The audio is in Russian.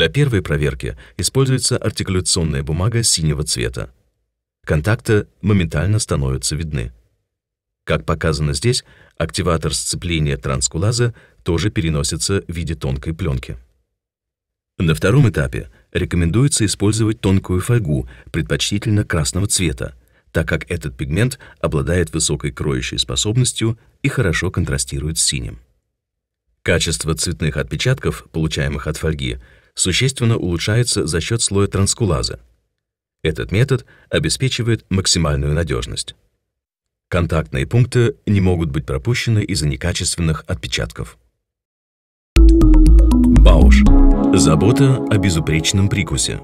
Для первой проверки используется артикуляционная бумага синего цвета. Контакты моментально становятся видны. Как показано здесь, активатор сцепления транскулаза тоже переносится в виде тонкой пленки. На втором этапе рекомендуется использовать тонкую фольгу, предпочтительно красного цвета, так как этот пигмент обладает высокой кроющей способностью и хорошо контрастирует с синим. Качество цветных отпечатков, получаемых от фольги, существенно улучшается за счет слоя транскулаза. Этот метод обеспечивает максимальную надежность. Контактные пункты не могут быть пропущены из-за некачественных отпечатков. Бауш. Забота о безупречном прикусе.